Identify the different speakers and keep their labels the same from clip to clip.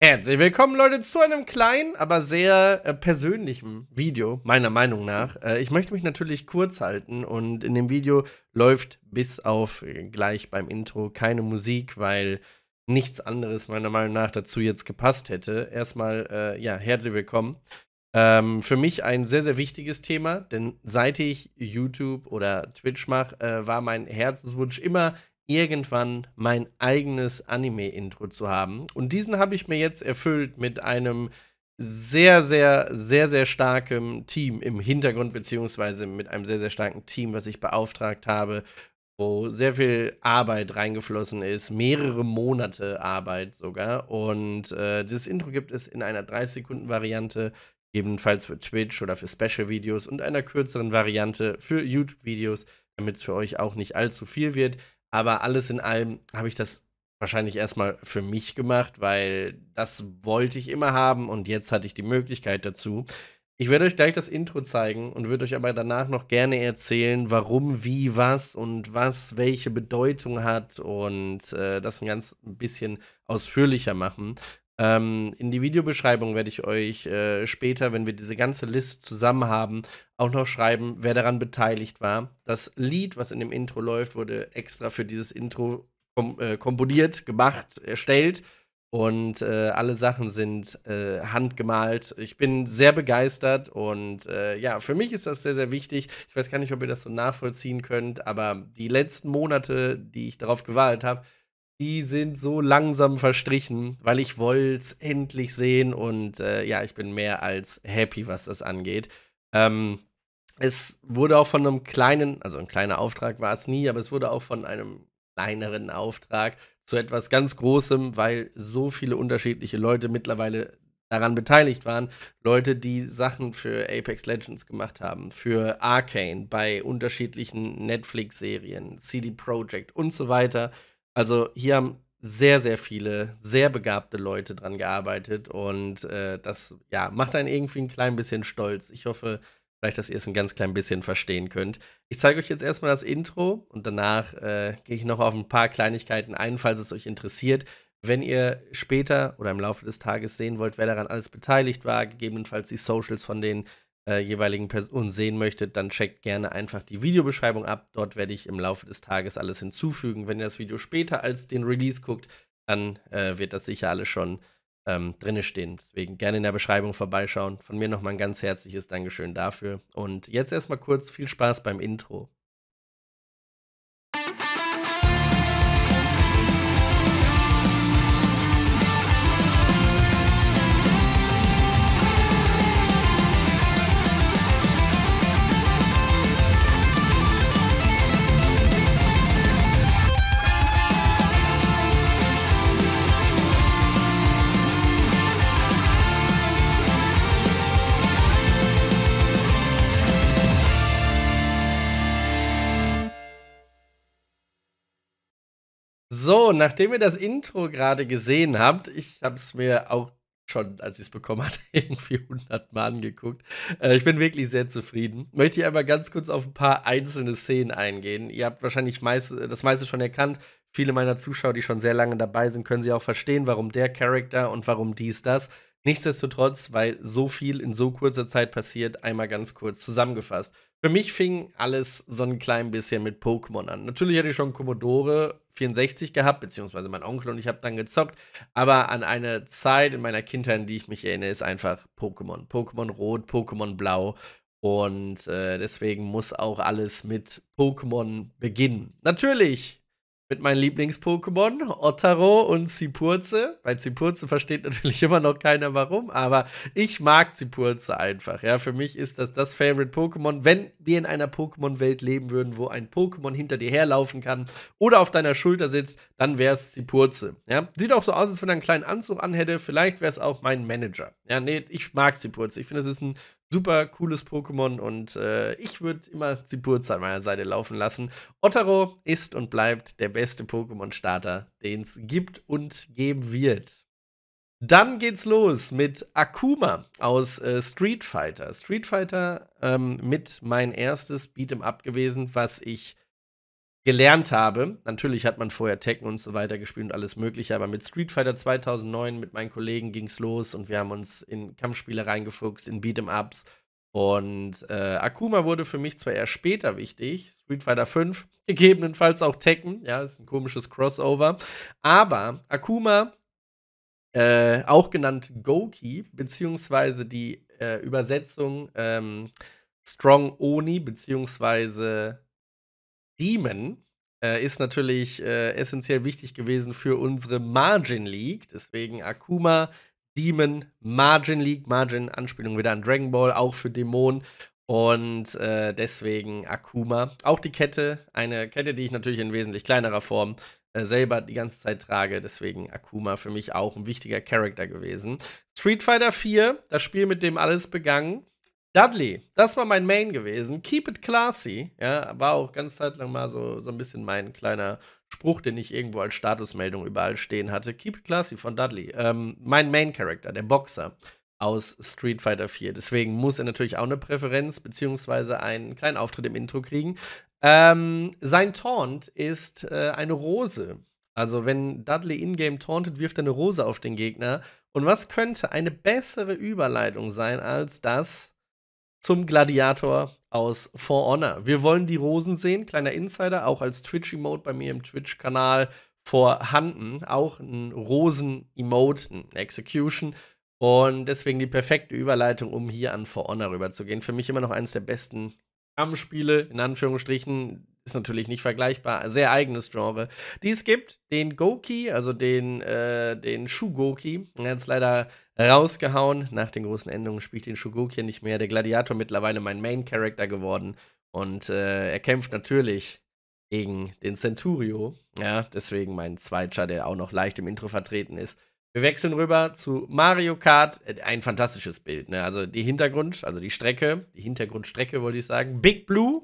Speaker 1: Herzlich willkommen, Leute, zu einem kleinen, aber sehr äh, persönlichen Video, meiner Meinung nach. Äh, ich möchte mich natürlich kurz halten und in dem Video läuft bis auf äh, gleich beim Intro keine Musik, weil nichts anderes meiner Meinung nach dazu jetzt gepasst hätte. Erstmal, äh, ja, herzlich willkommen. Ähm, für mich ein sehr, sehr wichtiges Thema, denn seit ich YouTube oder Twitch mache, äh, war mein Herzenswunsch immer irgendwann mein eigenes Anime-Intro zu haben. Und diesen habe ich mir jetzt erfüllt mit einem sehr, sehr, sehr, sehr starkem Team im Hintergrund, beziehungsweise mit einem sehr, sehr starken Team, was ich beauftragt habe, wo sehr viel Arbeit reingeflossen ist, mehrere Monate Arbeit sogar. Und äh, dieses Intro gibt es in einer 30-Sekunden-Variante, ebenfalls für Twitch oder für Special-Videos und einer kürzeren Variante für YouTube-Videos, damit es für euch auch nicht allzu viel wird. Aber alles in allem habe ich das wahrscheinlich erstmal für mich gemacht, weil das wollte ich immer haben und jetzt hatte ich die Möglichkeit dazu. Ich werde euch gleich das Intro zeigen und würde euch aber danach noch gerne erzählen, warum, wie, was und was welche Bedeutung hat und äh, das ein ganz ein bisschen ausführlicher machen. Ähm, in die Videobeschreibung werde ich euch äh, später, wenn wir diese ganze Liste zusammen haben, auch noch schreiben, wer daran beteiligt war. Das Lied, was in dem Intro läuft, wurde extra für dieses Intro kom äh, komponiert, gemacht, erstellt. Und äh, alle Sachen sind äh, handgemalt. Ich bin sehr begeistert und äh, ja, für mich ist das sehr, sehr wichtig. Ich weiß gar nicht, ob ihr das so nachvollziehen könnt, aber die letzten Monate, die ich darauf gewartet habe, die sind so langsam verstrichen, weil ich wollte es endlich sehen und äh, ja, ich bin mehr als happy, was das angeht. Ähm, es wurde auch von einem kleinen, also ein kleiner Auftrag war es nie, aber es wurde auch von einem kleineren Auftrag zu etwas ganz Großem, weil so viele unterschiedliche Leute mittlerweile daran beteiligt waren. Leute, die Sachen für Apex Legends gemacht haben, für Arcane, bei unterschiedlichen Netflix-Serien, CD Projekt und so weiter. Also hier haben sehr, sehr viele, sehr begabte Leute dran gearbeitet und äh, das ja, macht einen irgendwie ein klein bisschen stolz. Ich hoffe vielleicht, dass ihr es ein ganz klein bisschen verstehen könnt. Ich zeige euch jetzt erstmal das Intro und danach äh, gehe ich noch auf ein paar Kleinigkeiten ein, falls es euch interessiert. Wenn ihr später oder im Laufe des Tages sehen wollt, wer daran alles beteiligt war, gegebenenfalls die Socials von denen, äh, jeweiligen Person sehen möchtet, dann checkt gerne einfach die Videobeschreibung ab. Dort werde ich im Laufe des Tages alles hinzufügen. Wenn ihr das Video später als den Release guckt, dann äh, wird das sicher alles schon ähm, drinne stehen. Deswegen gerne in der Beschreibung vorbeischauen. Von mir nochmal ein ganz herzliches Dankeschön dafür. Und jetzt erstmal kurz viel Spaß beim Intro. So, nachdem ihr das Intro gerade gesehen habt, ich habe es mir auch schon, als ich es bekommen hatte, irgendwie 100 Mal angeguckt. Äh, ich bin wirklich sehr zufrieden. Möchte ich einmal ganz kurz auf ein paar einzelne Szenen eingehen. Ihr habt wahrscheinlich meist, äh, das meiste schon erkannt. Viele meiner Zuschauer, die schon sehr lange dabei sind, können sie auch verstehen, warum der Charakter und warum dies, das. Nichtsdestotrotz, weil so viel in so kurzer Zeit passiert, einmal ganz kurz zusammengefasst. Für mich fing alles so ein klein bisschen mit Pokémon an. Natürlich hatte ich schon Commodore 64 gehabt, beziehungsweise mein Onkel und ich habe dann gezockt. Aber an eine Zeit in meiner Kindheit, in die ich mich erinnere, ist einfach Pokémon. Pokémon Rot, Pokémon Blau. Und äh, deswegen muss auch alles mit Pokémon beginnen. Natürlich mit meinen Lieblings-Pokémon, Ottero und Zipurze. Bei Zipurze versteht natürlich immer noch keiner warum, aber ich mag Zipurze einfach. Ja, für mich ist das das Favorite Pokémon. Wenn wir in einer Pokémon-Welt leben würden, wo ein Pokémon hinter dir herlaufen kann oder auf deiner Schulter sitzt, dann wäre es Zipurze. Ja, sieht auch so aus, als wenn er einen kleinen Anzug anhätte. Vielleicht wäre es auch mein Manager. Ja, nee, ich mag Zipurze. Ich finde, es ist ein super cooles Pokémon und äh, ich würde immer Ziburz an meiner Seite laufen lassen. Ottero ist und bleibt der beste Pokémon-Starter, den es gibt und geben wird. Dann geht's los mit Akuma aus äh, Street Fighter. Street Fighter ähm, mit mein erstes Beat'em Up gewesen, was ich gelernt habe. Natürlich hat man vorher Tekken und so weiter gespielt und alles Mögliche, aber mit Street Fighter 2009 mit meinen Kollegen ging es los und wir haben uns in Kampfspiele reingefuchst, in Beat'em Ups. Und äh, Akuma wurde für mich zwar eher später wichtig, Street Fighter 5, gegebenenfalls auch Tekken, ja, ist ein komisches Crossover, aber Akuma, äh, auch genannt Goki, beziehungsweise die äh, Übersetzung ähm, Strong Oni, beziehungsweise Demon äh, ist natürlich äh, essentiell wichtig gewesen für unsere Margin League. Deswegen Akuma, Demon, Margin League, Margin, Anspielung wieder an Dragon Ball, auch für Dämonen. Und äh, deswegen Akuma. Auch die Kette, eine Kette, die ich natürlich in wesentlich kleinerer Form äh, selber die ganze Zeit trage. Deswegen Akuma für mich auch ein wichtiger Charakter gewesen. Street Fighter 4, das Spiel, mit dem alles begangen Dudley, das war mein Main gewesen. Keep it classy. Ja, war auch ganz zeitlang mal so, so ein bisschen mein kleiner Spruch, den ich irgendwo als Statusmeldung überall stehen hatte. Keep it classy von Dudley. Ähm, mein Main Character, der Boxer aus Street Fighter 4. Deswegen muss er natürlich auch eine Präferenz beziehungsweise einen kleinen Auftritt im Intro kriegen. Ähm, sein Taunt ist äh, eine Rose. Also wenn Dudley in-game tauntet, wirft er eine Rose auf den Gegner. Und was könnte eine bessere Überleitung sein als das zum Gladiator aus For Honor. Wir wollen die Rosen sehen, kleiner Insider, auch als Twitch-Emote bei mir im Twitch-Kanal vorhanden. Auch ein Rosen-Emote, ein Execution. Und deswegen die perfekte Überleitung, um hier an For Honor rüberzugehen. Für mich immer noch eines der besten Kampfspiele, in Anführungsstrichen. Ist natürlich nicht vergleichbar, sehr eigenes Genre. Die es gibt, den Goki, also den, äh, den Shugoki. Jetzt leider rausgehauen. Nach den großen Änderungen spielt den Shogokia nicht mehr. Der Gladiator mittlerweile mein Main Character geworden. Und äh, er kämpft natürlich gegen den Centurio. Ja, deswegen mein Zweitscher, der auch noch leicht im Intro vertreten ist. Wir wechseln rüber zu Mario Kart. Ein fantastisches Bild. Ne? Also die Hintergrund, also die Strecke, die Hintergrundstrecke wollte ich sagen. Big Blue.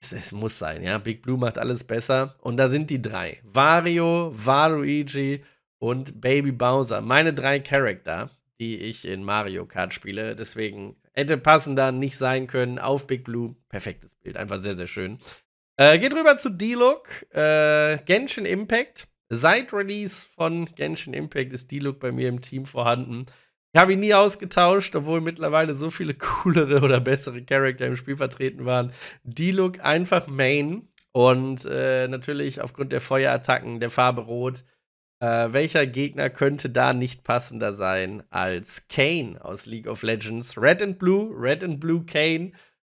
Speaker 1: Es muss sein, ja. Big Blue macht alles besser. Und da sind die drei. Wario, Waluigi und Baby Bowser. Meine drei Charakter, die ich in Mario Kart spiele. Deswegen hätte passender nicht sein können. Auf Big Blue. Perfektes Bild. Einfach sehr, sehr schön. Äh, geht rüber zu D-Look. Äh, Genshin Impact. Seit Release von Genshin Impact ist D-Look bei mir im Team vorhanden. Ich habe ihn nie ausgetauscht, obwohl mittlerweile so viele coolere oder bessere Charakter im Spiel vertreten waren. D-Look einfach Main. Und äh, natürlich aufgrund der Feuerattacken, der Farbe Rot, äh, welcher Gegner könnte da nicht passender sein als Kane aus League of Legends? Red and Blue, Red and Blue Kane.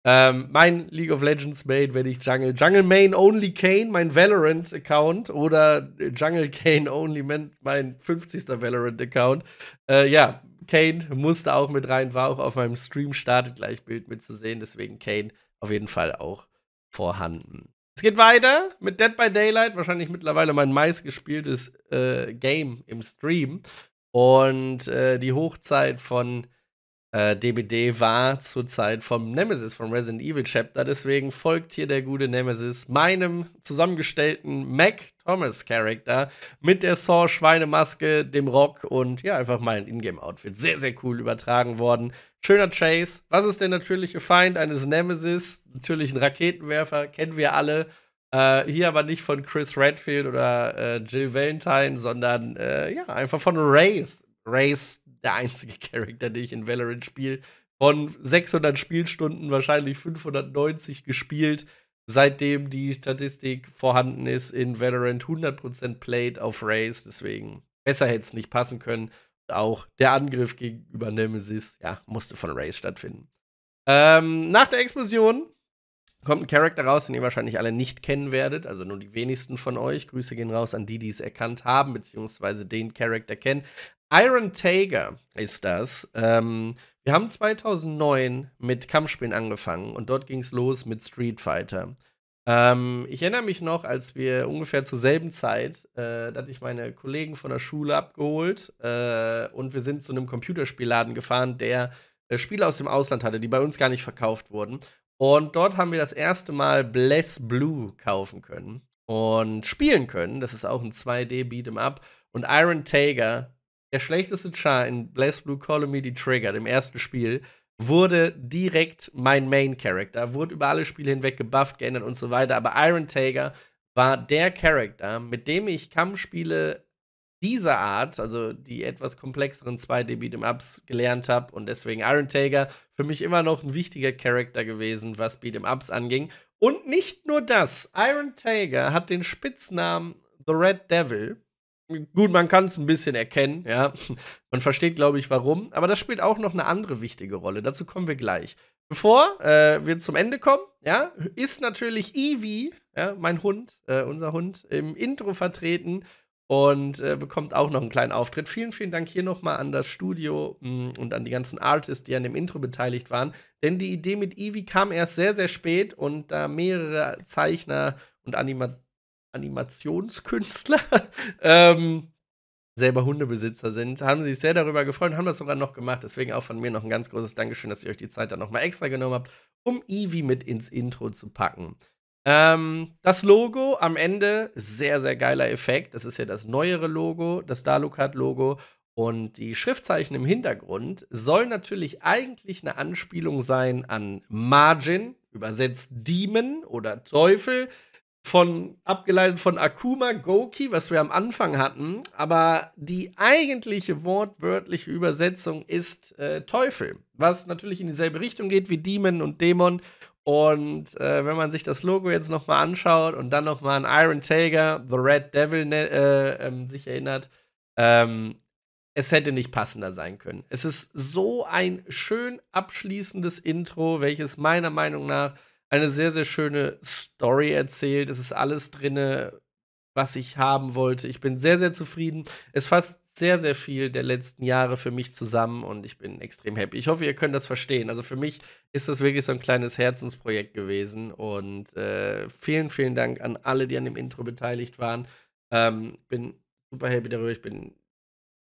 Speaker 1: Ähm, mein League of Legends Main wenn ich Jungle. Jungle Main Only Kane, mein Valorant Account. Oder Jungle Kane Only Man, mein 50. Valorant Account. Äh, ja, Kane musste auch mit rein, war auch auf meinem Stream startet gleich Bild mit zu sehen. Deswegen Kane auf jeden Fall auch vorhanden. Es geht weiter mit Dead by Daylight, wahrscheinlich mittlerweile mein meistgespieltes äh, Game im Stream. Und äh, die Hochzeit von äh, DBD war zur Zeit vom Nemesis, vom Resident Evil Chapter. Deswegen folgt hier der gute Nemesis meinem zusammengestellten Mac Thomas Charakter mit der Saw Schweinemaske, dem Rock und ja, einfach mein Ingame Outfit. Sehr, sehr cool übertragen worden. Schöner Chase. Was ist der natürliche Feind eines Nemesis? Natürlich ein Raketenwerfer, kennen wir alle. Äh, hier aber nicht von Chris Redfield oder äh, Jill Valentine, sondern äh, ja, einfach von Wraith. Race der einzige Charakter, den ich in Valorant spiele. Von 600 Spielstunden wahrscheinlich 590 gespielt, seitdem die Statistik vorhanden ist in Valorant 100% played auf Race. Deswegen besser hätte es nicht passen können. Und auch der Angriff gegenüber Nemesis, ja, musste von Race stattfinden. Ähm, nach der Explosion kommt ein Charakter raus, den ihr wahrscheinlich alle nicht kennen werdet, also nur die wenigsten von euch. Grüße gehen raus an die, die es erkannt haben, beziehungsweise den Charakter kennen. Iron Tager ist das. Ähm, wir haben 2009 mit Kampfspielen angefangen und dort ging es los mit Street Fighter. Ähm, ich erinnere mich noch, als wir ungefähr zur selben Zeit, äh, da hatte ich meine Kollegen von der Schule abgeholt äh, und wir sind zu einem Computerspielladen gefahren, der äh, Spiele aus dem Ausland hatte, die bei uns gar nicht verkauft wurden. Und dort haben wir das erste Mal Bless Blue kaufen können und spielen können. Das ist auch ein 2D-Beat'em Up. Und Iron Tager der schlechteste Char in Blaze Blue Call Me the Trigger, dem ersten Spiel, wurde direkt mein Main Character, wurde über alle Spiele hinweg gebufft, geändert und so weiter. Aber Iron Taker war der Character, mit dem ich Kampfspiele dieser Art, also die etwas komplexeren 2D Beat'em Ups gelernt habe und deswegen Iron Taker für mich immer noch ein wichtiger Character gewesen, was Beat'em Ups anging. Und nicht nur das, Iron Taker hat den Spitznamen The Red Devil, Gut, man kann es ein bisschen erkennen, ja. Man versteht, glaube ich, warum. Aber das spielt auch noch eine andere wichtige Rolle. Dazu kommen wir gleich. Bevor äh, wir zum Ende kommen, ja, ist natürlich Evie, ja, mein Hund, äh, unser Hund, im Intro vertreten und äh, bekommt auch noch einen kleinen Auftritt. Vielen, vielen Dank hier nochmal an das Studio mh, mm, und an die ganzen Artists, die an dem Intro beteiligt waren. Denn die Idee mit Eevee kam erst sehr, sehr spät und da mehrere Zeichner und Animatoren Animationskünstler ähm, selber Hundebesitzer sind, haben sich sehr darüber gefreut und haben das sogar noch gemacht. Deswegen auch von mir noch ein ganz großes Dankeschön, dass ihr euch die Zeit dann nochmal extra genommen habt, um Eevee mit ins Intro zu packen. Ähm, das Logo am Ende, sehr, sehr geiler Effekt. Das ist ja das neuere Logo, das Dalukat-Logo. Und die Schriftzeichen im Hintergrund soll natürlich eigentlich eine Anspielung sein an Margin, übersetzt Demon oder Teufel von abgeleitet von Akuma Goki, was wir am Anfang hatten, aber die eigentliche wortwörtliche Übersetzung ist äh, Teufel, was natürlich in dieselbe Richtung geht wie Demon und Dämon. Und äh, wenn man sich das Logo jetzt nochmal anschaut und dann nochmal an Iron Tiger, The Red Devil, ne, äh, ähm, sich erinnert, ähm, es hätte nicht passender sein können. Es ist so ein schön abschließendes Intro, welches meiner Meinung nach eine sehr, sehr schöne Story erzählt. Es ist alles drin, was ich haben wollte. Ich bin sehr, sehr zufrieden. Es fasst sehr, sehr viel der letzten Jahre für mich zusammen und ich bin extrem happy. Ich hoffe, ihr könnt das verstehen. Also für mich ist das wirklich so ein kleines Herzensprojekt gewesen und äh, vielen, vielen Dank an alle, die an dem Intro beteiligt waren. Ähm, bin super happy darüber. Ich bin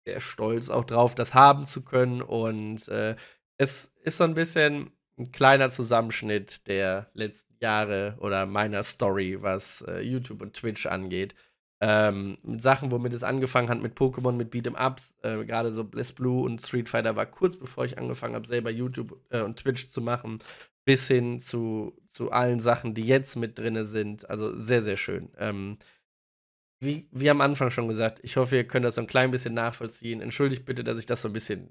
Speaker 1: sehr stolz auch drauf, das haben zu können und äh, es ist so ein bisschen ein kleiner Zusammenschnitt der letzten Jahre oder meiner Story, was äh, YouTube und Twitch angeht. Ähm, mit Sachen, womit es angefangen hat, mit Pokémon, mit Beat'em Ups, äh, gerade so Bless Blue und Street Fighter war kurz bevor ich angefangen habe, selber YouTube äh, und Twitch zu machen, bis hin zu, zu allen Sachen, die jetzt mit drin sind. Also sehr, sehr schön. Ähm, wie, wie am Anfang schon gesagt, ich hoffe, ihr könnt das so ein klein bisschen nachvollziehen. Entschuldigt bitte, dass ich das so ein bisschen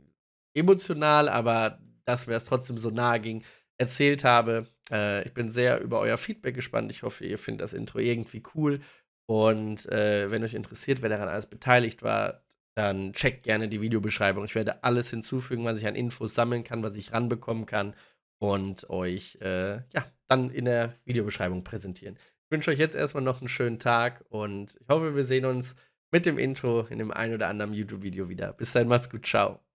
Speaker 1: emotional, aber dass mir das trotzdem so nahe ging, erzählt habe. Äh, ich bin sehr über euer Feedback gespannt. Ich hoffe, ihr findet das Intro irgendwie cool. Und äh, wenn euch interessiert, wer daran alles beteiligt war, dann checkt gerne die Videobeschreibung. Ich werde alles hinzufügen, was ich an Infos sammeln kann, was ich ranbekommen kann und euch äh, ja, dann in der Videobeschreibung präsentieren. Ich wünsche euch jetzt erstmal noch einen schönen Tag und ich hoffe, wir sehen uns mit dem Intro in dem ein oder anderen YouTube-Video wieder. Bis dahin, macht's gut, ciao.